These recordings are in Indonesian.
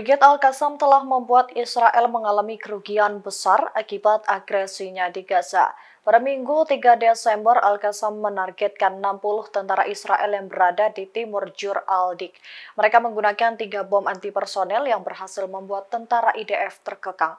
Brigade Al-Qassam telah membuat Israel mengalami kerugian besar akibat agresinya di Gaza. Pada Minggu 3 Desember, Al-Qassam menargetkan 60 tentara Israel yang berada di timur Jur al-Dik. Mereka menggunakan tiga bom antipersonel yang berhasil membuat tentara IDF terkekang.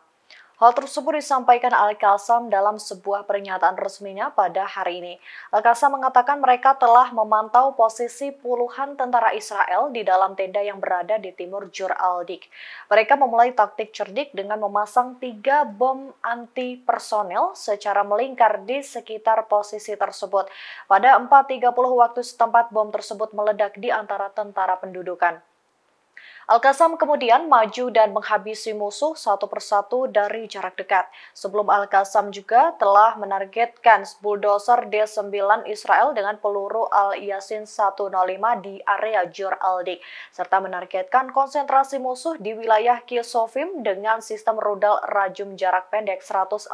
Hal tersebut disampaikan Al-Qassam dalam sebuah pernyataan resminya pada hari ini. Al-Qassam mengatakan mereka telah memantau posisi puluhan tentara Israel di dalam tenda yang berada di timur Jur al-Dik. Mereka memulai taktik cerdik dengan memasang tiga bom anti personel secara melingkar di sekitar posisi tersebut. Pada 4.30 waktu setempat, bom tersebut meledak di antara tentara pendudukan. Al-Qassam kemudian maju dan menghabisi musuh satu persatu dari jarak dekat. Sebelum Al-Qassam juga telah menargetkan bulldozer D9 Israel dengan peluru Al-Yasin 105 di area Jur al serta menargetkan konsentrasi musuh di wilayah Kisofim dengan sistem rudal rajum jarak pendek 114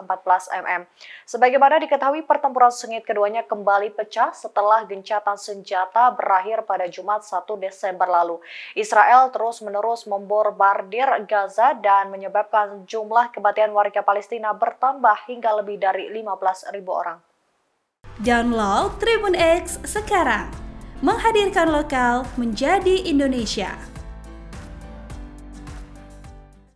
mm. Sebagaimana diketahui, pertempuran sengit keduanya kembali pecah setelah gencatan senjata berakhir pada Jumat 1 Desember lalu. Israel terus terus-menerus memborbardir Gaza dan menyebabkan jumlah kematian warga Palestina bertambah hingga lebih dari 15.000 orang. Download Tribun X sekarang, menghadirkan lokal menjadi Indonesia.